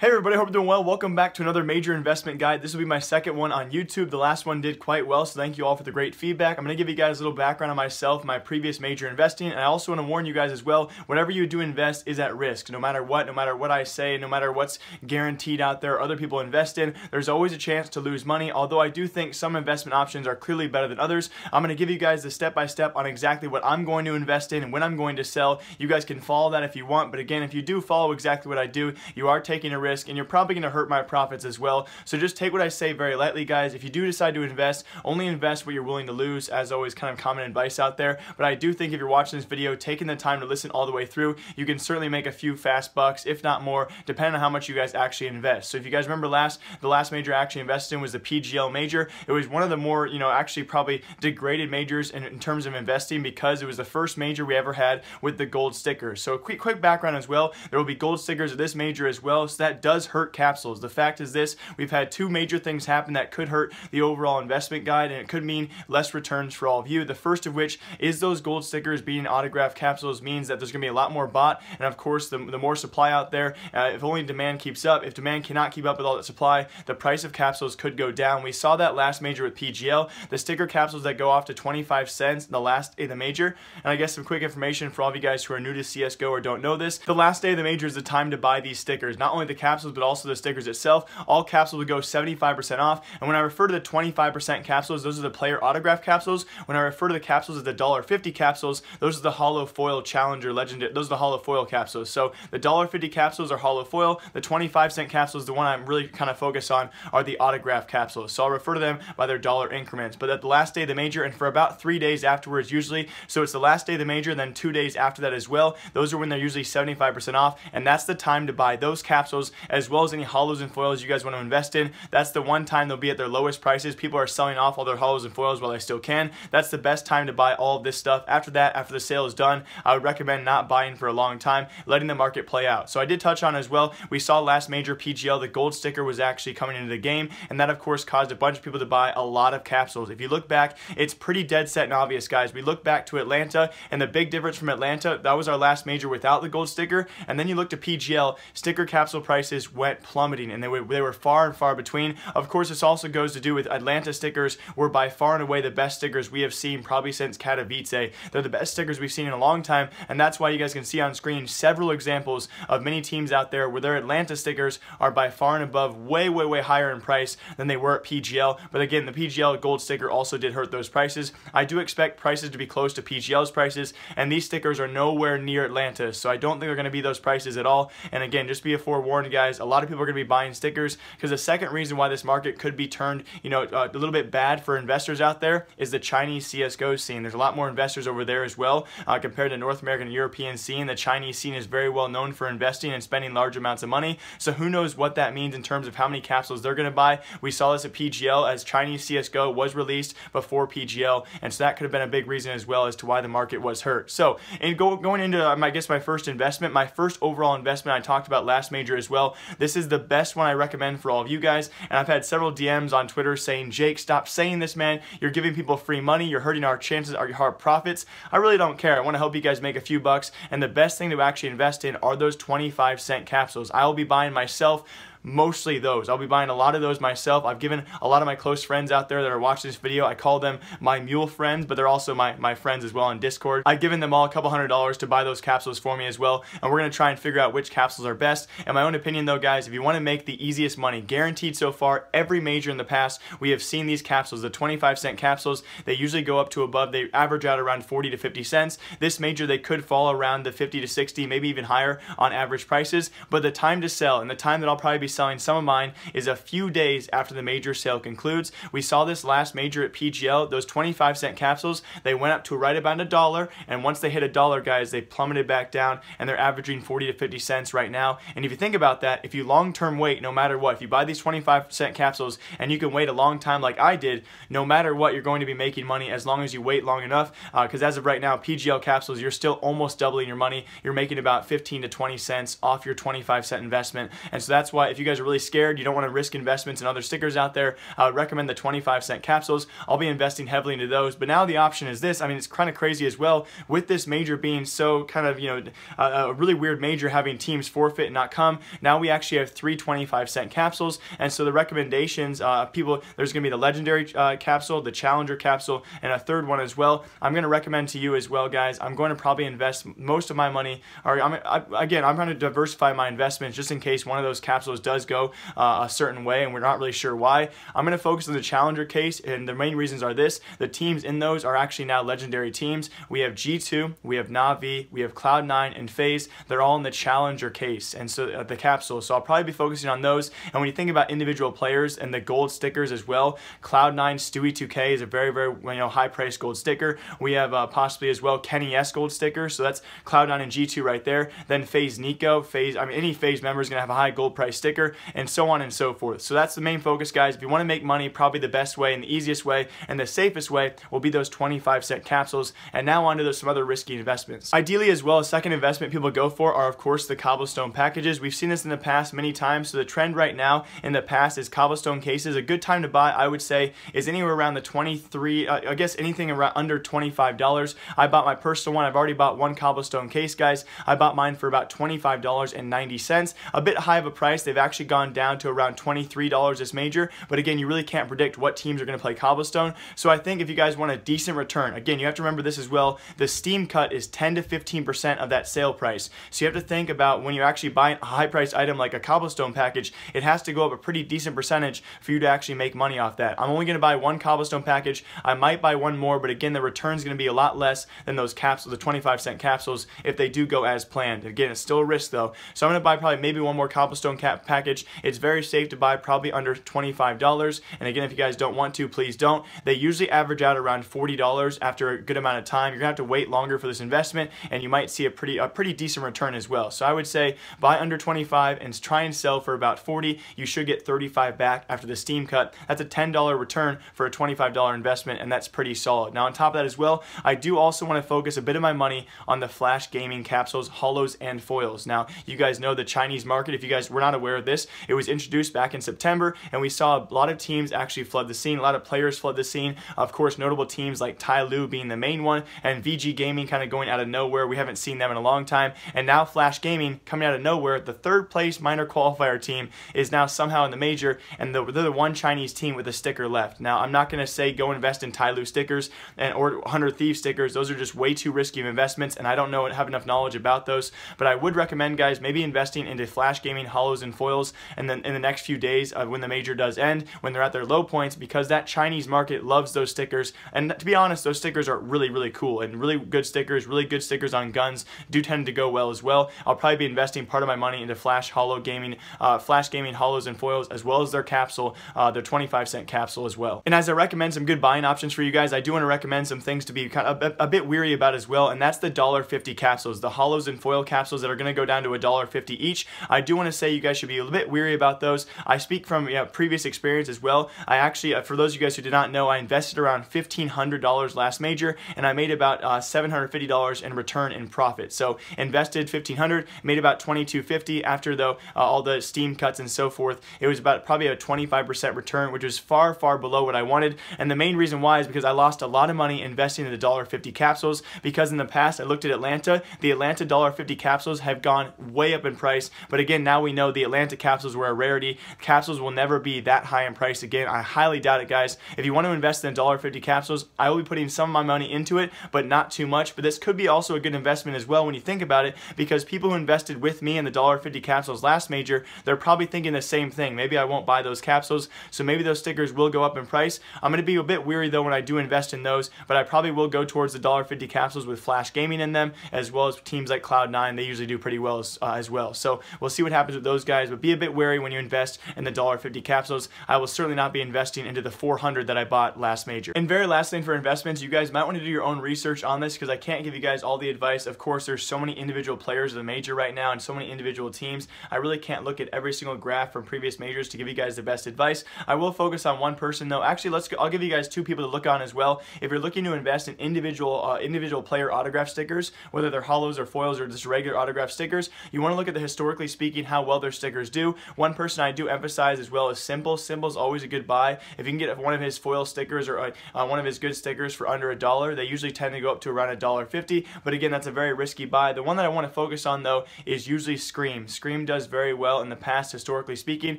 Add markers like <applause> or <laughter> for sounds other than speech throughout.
Hey everybody, hope you're doing well. Welcome back to another major investment guide. This will be my second one on YouTube. The last one did quite well, so thank you all for the great feedback. I'm gonna give you guys a little background on myself, my previous major investing, and I also wanna warn you guys as well, whatever you do invest is at risk. No matter what, no matter what I say, no matter what's guaranteed out there, other people invest in, there's always a chance to lose money, although I do think some investment options are clearly better than others. I'm gonna give you guys the step-by-step -step on exactly what I'm going to invest in and when I'm going to sell. You guys can follow that if you want, but again, if you do follow exactly what I do, you are taking a risk risk and you're probably gonna hurt my profits as well. So just take what I say very lightly, guys. If you do decide to invest, only invest what you're willing to lose, as always, kind of common advice out there. But I do think if you're watching this video, taking the time to listen all the way through, you can certainly make a few fast bucks, if not more, depending on how much you guys actually invest. So if you guys remember last, the last major I actually invested in was the PGL major. It was one of the more, you know, actually probably degraded majors in, in terms of investing because it was the first major we ever had with the gold stickers. So quick, quick background as well. There will be gold stickers of this major as well. So that does hurt capsules. The fact is this, we've had two major things happen that could hurt the overall investment guide and it could mean less returns for all of you. The first of which is those gold stickers being autographed capsules means that there's gonna be a lot more bought and of course the, the more supply out there, uh, if only demand keeps up, if demand cannot keep up with all that supply, the price of capsules could go down. We saw that last major with PGL, the sticker capsules that go off to 25 cents in the last in the major. And I guess some quick information for all of you guys who are new to CSGO or don't know this, the last day of the major is the time to buy these stickers, not only the capsules capsules, but also the stickers itself. All capsules would go 75% off. And when I refer to the 25% capsules, those are the player autograph capsules. When I refer to the capsules as the $1.50 capsules, those are the hollow foil challenger legendary, those are the hollow foil capsules. So the $1.50 capsules are hollow foil. The 25 cent capsules, the one I'm really kind of focused on, are the autograph capsules. So I'll refer to them by their dollar increments. But at the last day of the major and for about three days afterwards usually, so it's the last day of the major and then two days after that as well, those are when they're usually 75% off. And that's the time to buy those capsules as well as any hollows and foils you guys want to invest in. That's the one time they'll be at their lowest prices. People are selling off all their hollows and foils while they still can. That's the best time to buy all of this stuff. After that, after the sale is done, I would recommend not buying for a long time, letting the market play out. So I did touch on as well, we saw last major PGL, the gold sticker was actually coming into the game, and that of course caused a bunch of people to buy a lot of capsules. If you look back, it's pretty dead set and obvious, guys. We look back to Atlanta, and the big difference from Atlanta, that was our last major without the gold sticker, and then you look to PGL, sticker capsule prices prices went plummeting and they were, they were far and far between. Of course, this also goes to do with Atlanta stickers were by far and away the best stickers we have seen probably since Katowice. They're the best stickers we've seen in a long time and that's why you guys can see on screen several examples of many teams out there where their Atlanta stickers are by far and above way, way, way higher in price than they were at PGL. But again, the PGL gold sticker also did hurt those prices. I do expect prices to be close to PGL's prices and these stickers are nowhere near Atlanta. So I don't think they're going to be those prices at all. And again, just be a forewarning guys. A lot of people are going to be buying stickers because the second reason why this market could be turned, you know, uh, a little bit bad for investors out there is the Chinese CSGO scene. There's a lot more investors over there as well uh, compared to North American and European scene. The Chinese scene is very well known for investing and spending large amounts of money. So who knows what that means in terms of how many capsules they're going to buy. We saw this at PGL as Chinese CSGO was released before PGL. And so that could have been a big reason as well as to why the market was hurt. So in go, going into, um, I guess, my first investment, my first overall investment I talked about last major as well well. This is the best one I recommend for all of you guys. And I've had several DMs on Twitter saying, Jake, stop saying this, man. You're giving people free money. You're hurting our chances, our profits. I really don't care. I want to help you guys make a few bucks. And the best thing to actually invest in are those 25 cent capsules. I will be buying myself mostly those. I'll be buying a lot of those myself. I've given a lot of my close friends out there that are watching this video, I call them my mule friends, but they're also my, my friends as well on Discord. I've given them all a couple hundred dollars to buy those capsules for me as well, and we're gonna try and figure out which capsules are best. In my own opinion though, guys, if you wanna make the easiest money, guaranteed so far, every major in the past, we have seen these capsules, the 25 cent capsules, they usually go up to above, they average out around 40 to 50 cents. This major, they could fall around the 50 to 60, maybe even higher on average prices, but the time to sell and the time that I'll probably be selling some of mine is a few days after the major sale concludes. We saw this last major at PGL, those 25 cent capsules, they went up to right about a dollar, and once they hit a dollar, guys, they plummeted back down, and they're averaging 40 to 50 cents right now. And if you think about that, if you long-term wait, no matter what, if you buy these 25 cent capsules and you can wait a long time like I did, no matter what, you're going to be making money as long as you wait long enough, because uh, as of right now, PGL capsules, you're still almost doubling your money. You're making about 15 to 20 cents off your 25 cent investment. And so that's why if you you guys are really scared, you don't want to risk investments in other stickers out there, I would recommend the 25 cent capsules. I'll be investing heavily into those. But now the option is this. I mean, it's kind of crazy as well with this major being so kind of, you know, a, a really weird major having teams forfeit and not come. Now we actually have three 25 cent capsules. And so the recommendations, uh, people, there's going to be the legendary uh, capsule, the challenger capsule, and a third one as well. I'm going to recommend to you as well, guys. I'm going to probably invest most of my money, or I'm, I, again, I'm trying to diversify my investments just in case one of those capsules does does go uh, a certain way and we're not really sure why. I'm going to focus on the Challenger case and the main reasons are this. The teams in those are actually now legendary teams. We have G2, we have Na'Vi, we have Cloud9 and FaZe. They're all in the Challenger case and so uh, the capsule. So I'll probably be focusing on those. And when you think about individual players and the gold stickers as well, Cloud9 Stewie2K is a very, very you know high priced gold sticker. We have uh, possibly as well Kenny S gold sticker. So that's Cloud9 and G2 right there. Then FaZe Nico, FaZe, I mean any FaZe member is going to have a high gold price sticker and so on and so forth. So that's the main focus, guys. If you wanna make money, probably the best way and the easiest way and the safest way will be those 25 cent capsules. And now onto those some other risky investments. Ideally as well, a second investment people go for are of course the cobblestone packages. We've seen this in the past many times. So the trend right now in the past is cobblestone cases. A good time to buy, I would say, is anywhere around the 23, uh, I guess anything around under $25. I bought my personal one. I've already bought one cobblestone case, guys. I bought mine for about $25.90. A bit high of a price. They've actually actually gone down to around $23 this major, but again, you really can't predict what teams are gonna play Cobblestone. So I think if you guys want a decent return, again, you have to remember this as well, the steam cut is 10 to 15% of that sale price. So you have to think about when you actually buy a high priced item like a Cobblestone package, it has to go up a pretty decent percentage for you to actually make money off that. I'm only gonna buy one Cobblestone package. I might buy one more, but again, the return is gonna be a lot less than those capsules, the 25 cent capsules, if they do go as planned. Again, it's still a risk though. So I'm gonna buy probably maybe one more Cobblestone cap package package. It's very safe to buy, probably under $25. And again, if you guys don't want to, please don't. They usually average out around $40 after a good amount of time. You're gonna have to wait longer for this investment and you might see a pretty, a pretty decent return as well. So I would say buy under 25 and try and sell for about 40. You should get 35 back after the steam cut. That's a $10 return for a $25 investment and that's pretty solid. Now on top of that as well, I do also wanna focus a bit of my money on the Flash Gaming capsules, hollows, and foils. Now, you guys know the Chinese market. If you guys were not aware this. It was introduced back in September, and we saw a lot of teams actually flood the scene. A lot of players flood the scene. Of course, notable teams like Tai Lu being the main one, and VG Gaming kind of going out of nowhere. We haven't seen them in a long time. And now Flash Gaming coming out of nowhere, the third place minor qualifier team is now somehow in the major, and they're the one Chinese team with a sticker left. Now, I'm not going to say go invest in Tai Lu stickers and or 100 Thieves stickers. Those are just way too risky of investments, and I don't know have enough knowledge about those. But I would recommend, guys, maybe investing into Flash Gaming Hollows and Foil oils and then in the next few days uh, when the major does end, when they're at their low points, because that Chinese market loves those stickers. And to be honest, those stickers are really, really cool and really good stickers, really good stickers on guns do tend to go well as well. I'll probably be investing part of my money into Flash Hollow Gaming, uh, Flash Gaming Hollows and Foils, as well as their capsule, uh, their 25 cent capsule as well. And as I recommend some good buying options for you guys, I do want to recommend some things to be kind of a, a bit weary about as well, and that's the dollar fifty capsules, the hollows and foil capsules that are going to go down to $1.50 each. I do want to say you guys should be a little bit weary about those. I speak from you know, previous experience as well. I actually, uh, for those of you guys who did not know, I invested around $1,500 last major and I made about uh, $750 in return in profit. So invested 1500 dollars made about 2250 after though uh, all the steam cuts and so forth. It was about probably a 25% return, which was far, far below what I wanted. And the main reason why is because I lost a lot of money investing in the $1.50 capsules because in the past I looked at Atlanta, the Atlanta $1.50 capsules have gone way up in price. But again, now we know the Atlanta Atlanta capsules were a rarity. Capsules will never be that high in price again. I highly doubt it, guys. If you want to invest in $1.50 capsules, I will be putting some of my money into it, but not too much. But this could be also a good investment as well when you think about it, because people who invested with me in the $1.50 capsules last major, they're probably thinking the same thing. Maybe I won't buy those capsules, so maybe those stickers will go up in price. I'm going to be a bit weary though when I do invest in those, but I probably will go towards the $1.50 capsules with Flash Gaming in them, as well as teams like Cloud9. They usually do pretty well as, uh, as well. So we'll see what happens with those guys. But be a bit wary when you invest in the $1.50 capsules. I will certainly not be investing into the 400 that I bought last major. And very last thing for investments, you guys might want to do your own research on this because I can't give you guys all the advice. Of course, there's so many individual players of the major right now and so many individual teams. I really can't look at every single graph from previous majors to give you guys the best advice. I will focus on one person though. Actually, let's go, I'll give you guys two people to look on as well. If you're looking to invest in individual uh, individual player autograph stickers, whether they're hollows or foils or just regular autograph stickers, you want to look at the historically speaking how well their stickers others do. One person I do emphasize as well is Simple. Symbols always a good buy. If you can get one of his foil stickers or uh, uh, one of his good stickers for under a dollar, they usually tend to go up to around a dollar fifty. But again, that's a very risky buy. The one that I want to focus on though is usually Scream. Scream does very well in the past, historically speaking.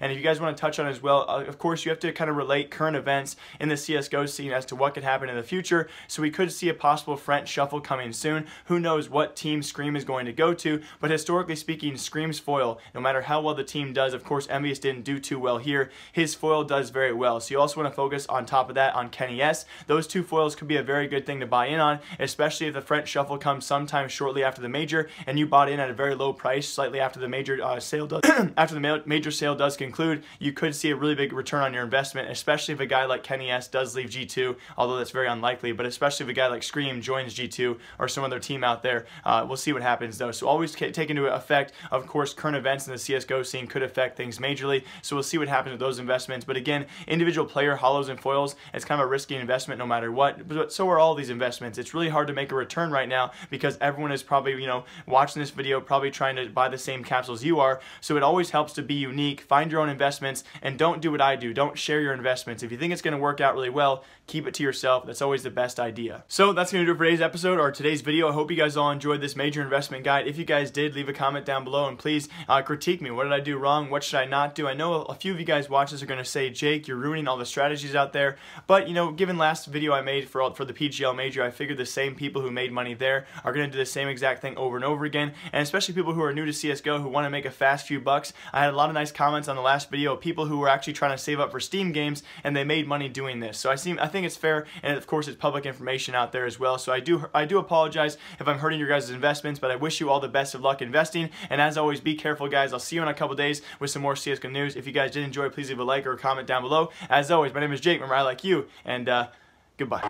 And if you guys want to touch on as well, uh, of course, you have to kind of relate current events in the CSGO scene as to what could happen in the future. So we could see a possible French shuffle coming soon. Who knows what team Scream is going to go to, but historically speaking, Scream's foil, no matter how well the team does. Of course, Embius didn't do too well here. His foil does very well. So you also want to focus on top of that on Kenny S. Those two foils could be a very good thing to buy in on, especially if the French shuffle comes sometime shortly after the major and you bought in at a very low price slightly after the major uh, sale does <clears throat> after the ma major sale does conclude, you could see a really big return on your investment, especially if a guy like Kenny S does leave G2, although that's very unlikely, but especially if a guy like Scream joins G2 or some other team out there. Uh, we'll see what happens though. So always take into effect, of course, current events in the CSGO seen could affect things majorly. So we'll see what happens with those investments. But again, individual player hollows and foils, it's kind of a risky investment no matter what. But so are all these investments. It's really hard to make a return right now because everyone is probably, you know, watching this video, probably trying to buy the same capsules you are. So it always helps to be unique, find your own investments, and don't do what I do. Don't share your investments. If you think it's gonna work out really well, keep it to yourself. That's always the best idea. So that's gonna do it for today's episode or today's video. I hope you guys all enjoyed this major investment guide. If you guys did, leave a comment down below and please uh, critique me. What did I do wrong? What should I not do? I know a few of you guys watch this are going to say, Jake, you're ruining all the strategies out there. But, you know, given last video I made for, all, for the PGL major, I figured the same people who made money there are going to do the same exact thing over and over again. And especially people who are new to CSGO who want to make a fast few bucks. I had a lot of nice comments on the last video of people who were actually trying to save up for Steam games and they made money doing this. So I, seem, I think it's fair and of course it's public information out there as well. So I do I do apologize if I'm hurting your guys' investments, but I wish you all the best of luck investing. And as always, be careful guys. I'll see you on a couple days with some more CSGO news. If you guys did enjoy, please leave a like or a comment down below. As always, my name is Jake. Remember, I like you. And uh, goodbye.